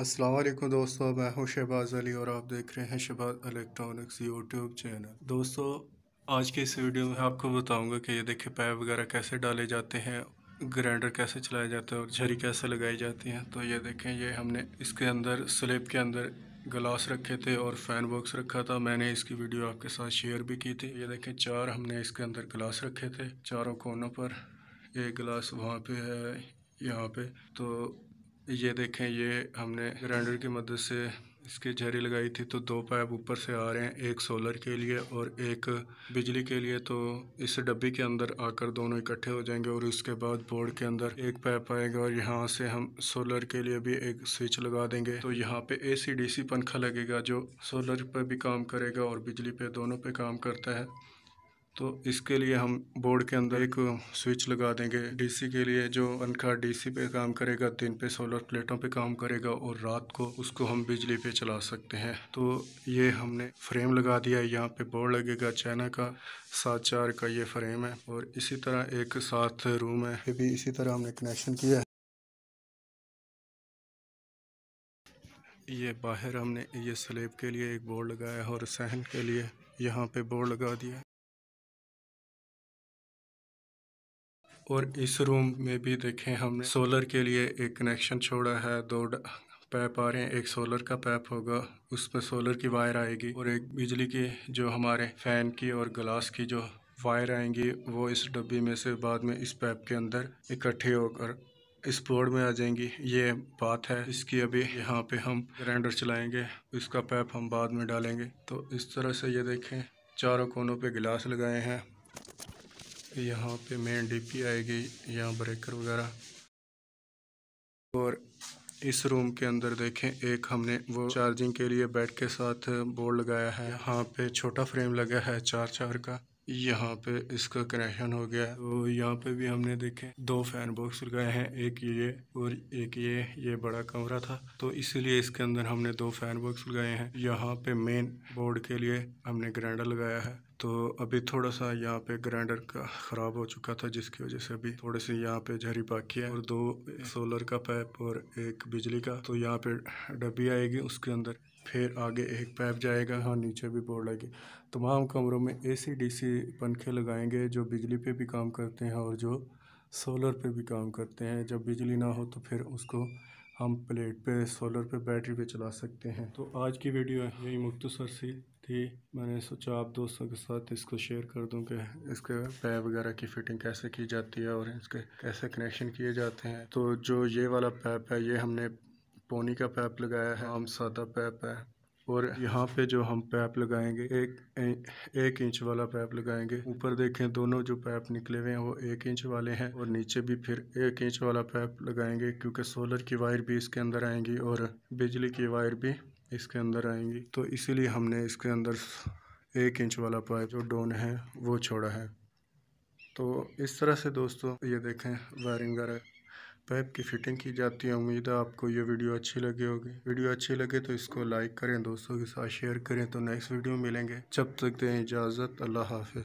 असलम दोस्तों मैं हूं शहबाज़ अली और आप देख रहे हैं शहबाज इलेक्ट्रॉनिक्स यूट्यूब चैनल दोस्तों आज के इस वीडियो में आपको बताऊंगा कि ये देखिए पैप वगैरह कैसे डाले जाते हैं ग्राइंडर कैसे चलाया जाता है और झरी कैसे लगाई जाती है तो ये देखें ये हमने इसके अंदर स्लेब के अंदर ग्लास रखे थे और फ़ैन बॉक्स रखा था मैंने इसकी वीडियो आपके साथ शेयर भी की थी ये देखें चार हमने इसके अंदर ग्लास रखे थे चारों कोनों पर एक गिलास वहाँ पर है यहाँ पे तो ये देखें ये हमने ग्राइंडर की मदद से इसके झरी लगाई थी तो दो पाइप ऊपर से आ रहे हैं एक सोलर के लिए और एक बिजली के लिए तो इस डब्बी के अंदर आकर दोनों इकट्ठे हो जाएंगे और उसके बाद बोर्ड के अंदर एक पाइप आएगा और यहाँ से हम सोलर के लिए भी एक स्विच लगा देंगे तो यहाँ पे एसी डीसी पंखा लगेगा जो सोलर पर भी काम करेगा और बिजली पे दोनों पे काम करता है तो इसके लिए हम बोर्ड के अंदर एक स्विच लगा देंगे डीसी के लिए जो अनखा डीसी पे काम करेगा दिन पे सोलर प्लेटों पे काम करेगा और रात को उसको हम बिजली पे चला सकते हैं तो ये हमने फ्रेम लगा दिया है यहाँ पे बोर्ड लगेगा चाइना का सात चार का ये फ्रेम है और इसी तरह एक साथ रूम है ये भी इसी तरह हमने कनेक्शन किया है ये बाहर हमने ये स्लेब के लिए एक बोर्ड लगाया है और सहन के लिए यहाँ पे बोर्ड लगा दिया और इस रूम में भी देखें हमने सोलर के लिए एक कनेक्शन छोड़ा है दो पैप आ रहे हैं एक सोलर का पैप होगा उस पर सोलर की वायर आएगी और एक बिजली की जो हमारे फ़ैन की और ग्लास की जो वायर आएंगी वो इस डब्बी में से बाद में इस पैप के अंदर इकट्ठे होकर इस बोर्ड में आ जाएंगी ये बात है इसकी अभी यहाँ पे हम ग्राइंडर चलाएंगे इसका पैप हम बाद में डालेंगे तो इस तरह से ये देखें चारों कोनों पे गिलास लगाए हैं यहाँ पे मेन डीपी आएगी यहाँ ब्रेकर वगैरह और इस रूम के अंदर देखें एक हमने वो चार्जिंग के लिए बैट के साथ बोर्ड लगाया है यहाँ पे छोटा फ्रेम लगा है चार चार का यहाँ पे इसका कनेक्शन हो गया है तो यहाँ पे भी हमने देखे दो फैन बॉक्स लगाए हैं एक ये और एक ये ये बड़ा कमरा था तो इसलिए इसके अंदर हमने दो फैन बॉक्स लगाए हैं यहाँ पे मेन बोर्ड के लिए हमने ग्राइंडर लगाया है तो अभी थोड़ा सा यहाँ पे ग्राइंडर का ख़राब हो चुका था जिसकी वजह से अभी थोड़े से यहाँ पे झरी बाकी है और दो सोलर का पाइप और एक बिजली का तो यहाँ पे डब्बी आएगी उसके अंदर फिर आगे एक पाइप जाएगा हाँ नीचे भी बोर्ड लगे तमाम कमरों में एसी डीसी पंखे लगाएंगे जो बिजली पे भी काम करते हैं और जो सोलर पर भी काम करते हैं जब बिजली ना हो तो फिर उसको हम प्लेट पे सोलर पे बैटरी पे चला सकते हैं तो आज की वीडियो यही मुख्तसर सी थी मैंने सोचा आप दोस्तों के साथ इसको शेयर कर दूं कि इसके पैर वगैरह की फ़िटिंग कैसे की जाती है और इसके कैसे कनेक्शन किए जाते हैं तो जो ये वाला पैप है ये हमने पोनी का पैप लगाया है आम सादा पैप है और यहाँ पे जो हम पैप लगाएंगे एक एक इंच वाला पैप लगाएंगे ऊपर देखें दोनों जो पैप निकले हुए हैं वो एक इंच वाले हैं और नीचे भी फिर एक इंच वाला पैप लगाएंगे क्योंकि सोलर की वायर भी इसके अंदर आएंगी और बिजली की वायर भी इसके अंदर आएंगी तो इसीलिए हमने इसके अंदर एक इंच वाला पाइप जो डोन है वो छोड़ा है तो इस तरह से दोस्तों ये देखें वायरिंग वगैरह पाइप की फिटिंग की जाती है उम्मीद है आपको ये वीडियो अच्छी लगी होगी वीडियो अच्छी लगे तो इसको लाइक करें दोस्तों के साथ शेयर करें तो नेक्स्ट वीडियो मिलेंगे जब तक दें इजाज़त अल्लाह हाफि